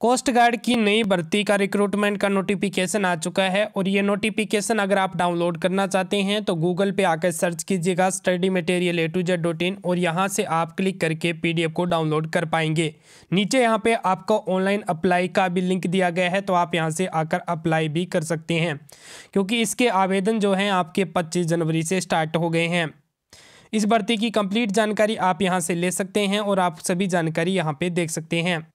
coast guard की नई भर्ती का रिक्रूटमेंट का नोटिफिकेशन आ चुका है और ये नोटिफिकेशन अगर आप डाउनलोड करना चाहते हैं तो गूगल पे आकर सर्च कीजिएगा study material A to Z dot in और यहाँ से आप क्लिक करके पीडीएफ को डाउनलोड कर पाएंगे नीचे यहाँ पे आपको ऑनलाइन अप्लाई का भी लिंक दिया गया है तो आप यहाँ से आकर अप्लाई भी कर सकते हैं क्योंकि इसके आवेदन जो हैं आपके पच्चीस जनवरी से स्टार्ट हो गए हैं इस भर्ती की कम्प्लीट जानकारी आप यहाँ से ले सकते हैं और आप सभी जानकारी यहाँ पर देख सकते हैं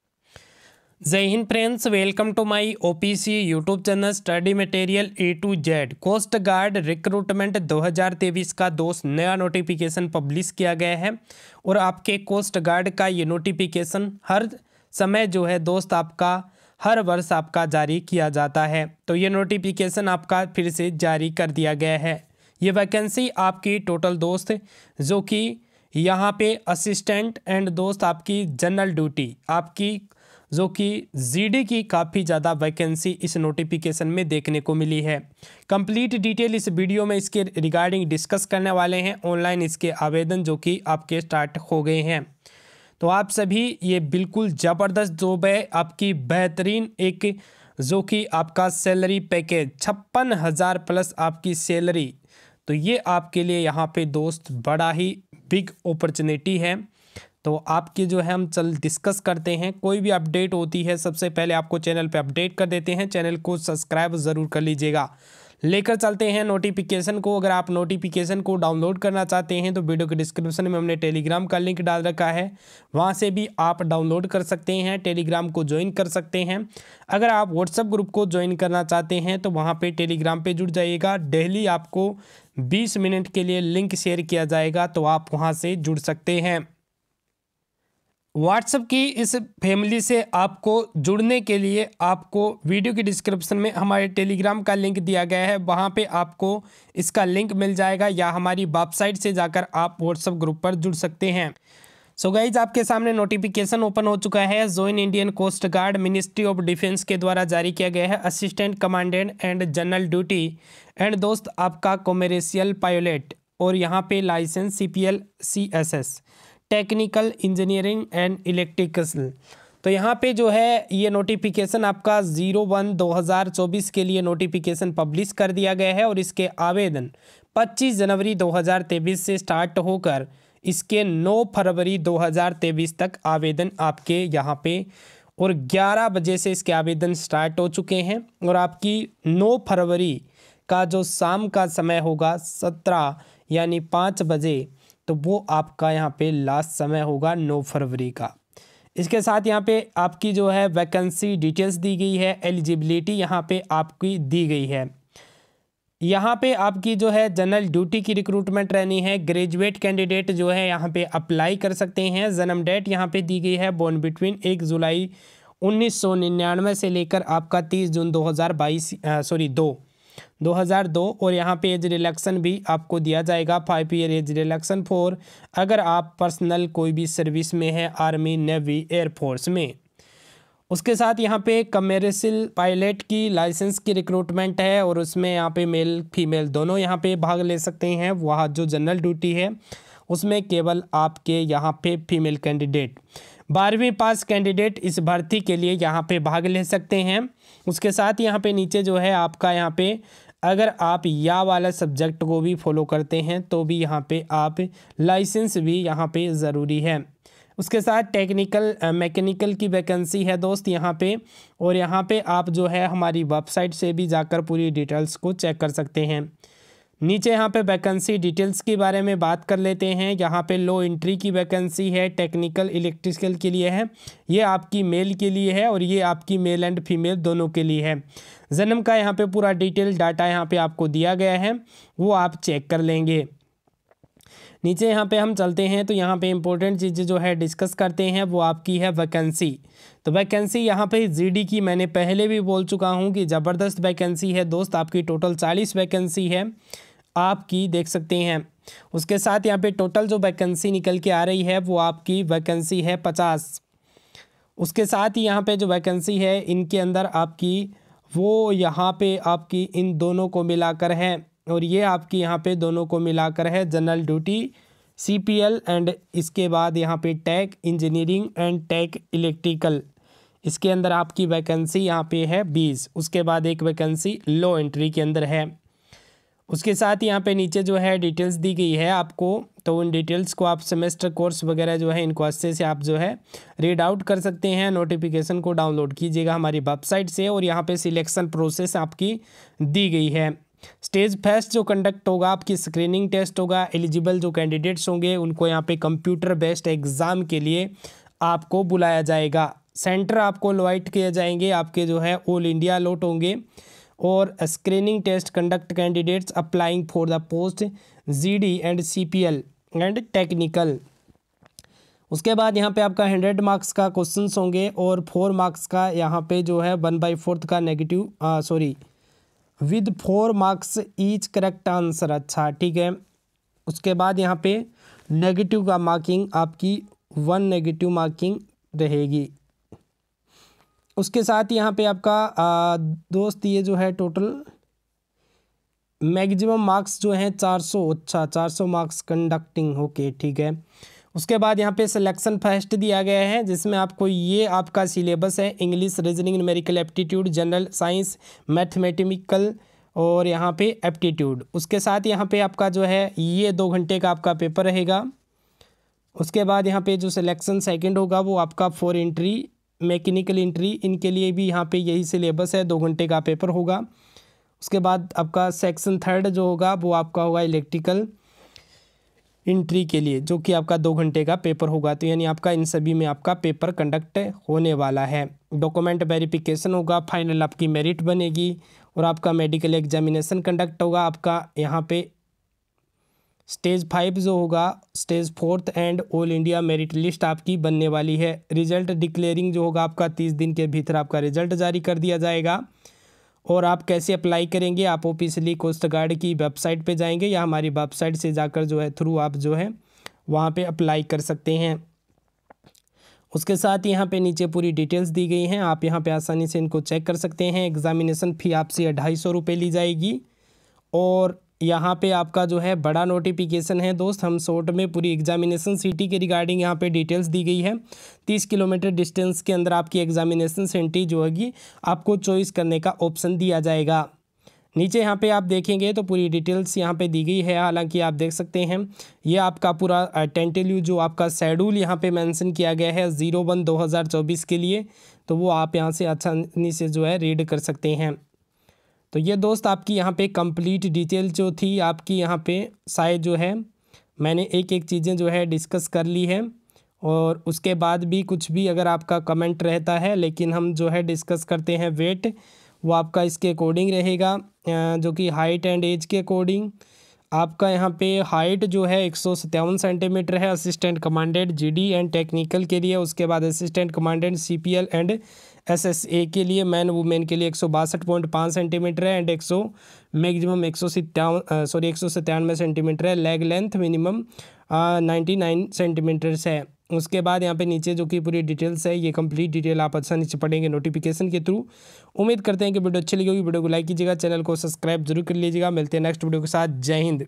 Jai Hind friends welcome to my OPC YouTube channel study material A to Z coast guard recruitment 2023 का दोस्त नया नोटिफिकेशन पब्लिश किया गया है और आपके कोस्ट गार्ड का ये नोटिफिकेशन हर समय जो है दोस्त आपका हर वर्ष आपका जारी किया जाता है तो ये नोटिफिकेशन आपका फिर से जारी कर दिया गया है ये वैकेंसी आपकी टोटल दोस्त जो कि यहाँ पे असिस्टेंट एंड दोस्त आपकी जनरल ड्यूटी आपकी जो कि जीडी की काफ़ी ज़्यादा वैकेंसी इस नोटिफिकेशन में देखने को मिली है कंप्लीट डिटेल इस वीडियो में इसके रिगार्डिंग डिस्कस करने वाले हैं ऑनलाइन इसके आवेदन जो कि आपके स्टार्ट हो गए हैं तो आप सभी ये बिल्कुल ज़बरदस्त जॉब है आपकी बेहतरीन एक जो कि आपका सैलरी पैकेज छप्पन हज़ार प्लस आपकी सैलरी तो ये आपके लिए यहाँ पे दोस्त बड़ा ही बिग अपॉर्चुनिटी है तो आपके जो है हम चल डिस्कस करते हैं कोई भी अपडेट होती है सबसे पहले आपको चैनल पे अपडेट कर देते हैं चैनल को सब्सक्राइब ज़रूर कर लीजिएगा लेकर चलते हैं नोटिफिकेशन को अगर आप नोटिफिकेशन को डाउनलोड करना चाहते हैं तो वीडियो के डिस्क्रिप्शन में हमने टेलीग्राम का लिंक डाल रखा है वहाँ से भी आप डाउनलोड कर सकते हैं टेलीग्राम को ज्वाइन कर सकते हैं अगर आप व्हाट्सएप ग्रुप को ज्वाइन करना चाहते हैं तो वहाँ पे टेलीग्राम पे जुड़ जाइएगा डेली आपको बीस मिनट के लिए लिंक शेयर किया जाएगा तो आप वहाँ से जुड़ सकते हैं व्हाट्सएप की इस फैमिली से आपको जुड़ने के लिए आपको वीडियो के डिस्क्रिप्शन में हमारे टेलीग्राम का लिंक दिया गया है वहाँ पे आपको इसका लिंक मिल जाएगा या हमारी वेबसाइट से जाकर आप व्हाट्सएप ग्रुप पर जुड़ सकते हैं सो so गाइज आपके सामने नोटिफिकेशन ओपन हो चुका है join Indian Coast Guard Ministry of Defence के द्वारा जारी किया गया है assistant commandant and general duty and दोस्त आपका कॉमेरेशियल पायलट और यहाँ पे licence C P L C S S technical engineering and electrical तो यहाँ पे जो है ये नोटिफिकेशन आपका ज़ीरो वन दो हज़ार चौबीस के लिए नोटिफिकेशन पब्लिश कर दिया गया है और इसके आवेदन पच्चीस जनवरी दो हज़ार तेईस से स्टार्ट होकर इसके नौ फरवरी दो हज़ार तेईस तक आवेदन आपके यहाँ पे और ग्यारह बजे से इसके आवेदन स्टार्ट हो चुके हैं और आपकी नौ फरवरी का जो शाम का समय होगा सत्रह यानी पाँच बजे तो वो आपका यहाँ पे लास्ट समय होगा नौ फरवरी का इसके साथ यहाँ पे आपकी जो है वैकेंसी डिटेल्स दी गई है एलिजिबिलिटी यहाँ पे आपकी दी गई है यहाँ पे आपकी जो है जनरल ड्यूटी की रिक्रूटमेंट रहनी है ग्रेजुएट कैंडिडेट जो है यहाँ पे अप्लाई कर सकते हैं जन्म डेट यहाँ पे दी गई है बोर्न बिटवीन एक जुलाई उन्नीस से लेकर आपका तीस जून 2022 सॉरी दो 2002 और यहाँ पे एज रिलेक्शन भी आपको दिया जाएगा five year age relaxation for अगर आप पर्सनल कोई भी सर्विस में हैं आर्मी नेवी एयरफोर्स में उसके साथ यहाँ पे कमर्शियल पायलट की लाइसेंस की रिक्रूटमेंट है और उसमें यहाँ पे मेल फीमेल दोनों यहाँ पे भाग ले सकते हैं वह जो जनरल ड्यूटी है उसमें केवल आपके यहाँ पे फीमेल कैंडिडेट बारहवीं पास कैंडिडेट इस भर्ती के लिए यहाँ पे भाग ले सकते हैं उसके साथ यहाँ पे नीचे जो है आपका यहाँ पे अगर आप या वाला सब्जेक्ट को भी फॉलो करते हैं तो भी यहाँ पे आप लाइसेंस भी यहाँ पे ज़रूरी है उसके साथ टेक्निकल मैकेनिकल की वैकेंसी है दोस्त यहाँ पे और यहाँ पे आप जो है हमारी वेबसाइट से भी जाकर पूरी डिटेल्स को चेक कर सकते हैं नीचे यहाँ पे वैकेंसी डिटेल्स के बारे में बात कर लेते हैं यहाँ पे लो एंट्री की वैकेंसी है टेक्निकल इलेक्ट्रिकल के लिए है ये आपकी मेल के लिए है और ये आपकी मेल एंड फीमेल दोनों के लिए है जन्म का यहाँ पे पूरा डिटेल डाटा यहाँ पे आपको दिया गया है वो आप चेक कर लेंगे नीचे यहाँ पे हम चलते हैं तो यहाँ पे इम्पोर्टेंट चीज़ें जो है डिस्कस करते हैं वो आपकी है वैकेंसी तो वैकेंसी यहाँ पे जीडी की मैंने पहले भी बोल चुका हूँ कि ज़बरदस्त वैकेंसी है दोस्त आपकी टोटल चालीस वैकेंसी है आपकी देख सकते हैं उसके साथ यहाँ पे टोटल जो वैकेंसी निकल के आ रही है वो आपकी वैकेंसी है पचास उसके साथ ही यहाँ पे जो वैकेंसी है इनके अंदर आपकी वो यहाँ पे आपकी इन दोनों को मिलाकर है और ये आपकी यहाँ पे दोनों को मिलाकर है जनरल ड्यूटी सीपीएल एंड इसके बाद यहाँ पे tech engineering and tech electrical इसके अंदर आपकी वैकेंसी यहाँ पे है बीस उसके बाद एक वैकेंसी लो एंट्री के अंदर है उसके साथ यहाँ पे नीचे जो है डिटेल्स दी गई है आपको तो उन डिटेल्स को आप सेमेस्टर कोर्स वगैरह जो है इनको अच्छे से आप जो है रीड आउट कर सकते हैं नोटिफिकेशन को डाउनलोड कीजिएगा हमारी वेबसाइट से और यहाँ पे सिलेक्शन प्रोसेस आपकी दी गई है स्टेज फेस्ट जो कंडक्ट होगा आपकी स्क्रीनिंग टेस्ट होगा एलिजिबल जो कैंडिडेट्स होंगे उनको यहाँ पर कंप्यूटर बेस्ड एग्ज़ाम के लिए आपको बुलाया जाएगा सेंटर आपको लोइट किए जाएंगे आपके जो है ऑल इंडिया लोट होंगे और screening test conduct candidates applying for the post GD and CPL and technical उसके बाद यहाँ पे आपका हंड्रेड मार्क्स का क्वेश्चन होंगे और फोर मार्क्स का यहाँ पे जो है वन बाई फोर्थ का negative sorry with four marks each correct answer अच्छा ठीक है उसके बाद यहाँ पे नेगेटिव का मार्किंग आपकी वन नेगेटिव मार्किंग रहेगी उसके साथ यहाँ पे आपका आ, दोस्त ये जो है टोटल मैक्सिमम मार्क्स जो हैं 400 अच्छा 400 मार्क्स कंडक्टिंग ओके ठीक है उसके बाद यहाँ पे सिलेक्शन फर्स्ट दिया गया है जिसमें आपको ये आपका सिलेबस है English reasoning numerical aptitude general science mathematical और यहाँ पे एप्टीट्यूड उसके साथ यहाँ पे आपका जो है ये दो घंटे का आपका पेपर रहेगा उसके बाद यहाँ पे जो सिलेक्शन सेकंड होगा वो आपका फोर एंट्री मैकेनिकल इंट्री इनके लिए भी यहाँ पे यही सिलेबस है दो घंटे का पेपर होगा उसके बाद आपका सेक्शन थर्ड जो होगा वो आपका होगा इलेक्ट्रिकल इंट्री के लिए जो कि आपका दो घंटे का पेपर होगा तो यानी आपका इन सभी में आपका पेपर कंडक्ट होने वाला है डॉक्यूमेंट वेरिफिकेशन होगा फाइनल आपकी मेरिट बनेगी और आपका मेडिकल एग्जामिनेशन कंडक्ट होगा आपका यहाँ पे स्टेज फाइव जो होगा stage fourth and all India merit list आपकी बनने वाली है रिजल्ट डिक्लेयरिंग जो होगा आपका तीस दिन के भीतर आपका रिजल्ट जारी कर दिया जाएगा और आप कैसे अप्लाई करेंगे आप ऑफिसली कोस्ट गार्ड की वेबसाइट पे जाएंगे या हमारी वेबसाइट से जाकर जो है थ्रू आप जो है वहाँ पे अप्लाई कर सकते हैं उसके साथ यहाँ पे नीचे पूरी डिटेल्स दी गई हैं आप यहाँ पे आसानी से इनको चेक कर सकते हैं एग्ज़ामिनेसन फ़ी आपसे ढाई सौ रुपये ली जाएगी और यहाँ पे आपका जो है बड़ा नोटिफिकेशन है दोस्त हम शॉर्ट में पूरी एग्जामिनेशन सिटी के रिगार्डिंग यहाँ पे डिटेल्स दी गई है तीस किलोमीटर डिस्टेंस के अंदर आपकी एग्जामिनेशन सेंटी जो होगी आपको चॉइस करने का ऑप्शन दिया जाएगा नीचे यहाँ पे आप देखेंगे तो पूरी डिटेल्स यहाँ पे दी गई है हालांकि आप देख सकते हैं ये आपका पूरा टेंटेल्यू जो आपका शेड्यूल यहाँ पे मेंशन किया गया है ज़ीरो वन दो हज़ार चौबीस के लिए तो वो आप यहाँ से अच्छा से जो है रीड कर सकते हैं तो ये दोस्त आपकी यहाँ पे कंप्लीट डिटेल जो थी आपकी यहाँ पे शायद जो है मैंने एक एक चीज़ें जो है डिस्कस कर ली है और उसके बाद भी कुछ भी अगर आपका कमेंट रहता है लेकिन हम जो है डिस्कस करते हैं वेट वो आपका इसके अकॉर्डिंग रहेगा जो कि हाइट एंड एज के अकॉर्डिंग आपका यहाँ पे हाइट जो है एक सेंटीमीटर है assistant commandant GD and technical के लिए उसके बाद assistant commandant CPL and S S A के लिए मैन वुमेन के लिए एक सौ बासठ पॉइंट पाँच सेंटीमीटर है एंड एक सौ मैक्सिमम एक सौ सत्तावन सॉरी एक सौ सत्तानवे सेंटीमीटर है leg length minimum ninety nine centimetres है उसके बाद यहाँ पे नीचे जो कि पूरी डिटेल्स है ये कंप्लीट डिटेल आप अच्छा नीचे पढ़ेंगे नोटिफिकेशन के थ्रू उम्मीद करते हैं कि वीडियो अच्छी लगी होगी वीडियो को लाइक कीजिएगा चैनल को सब्सक्राइब जरूर कर लीजिएगा मिलते हैं नेक्स्ट वीडियो के साथ जय हिंद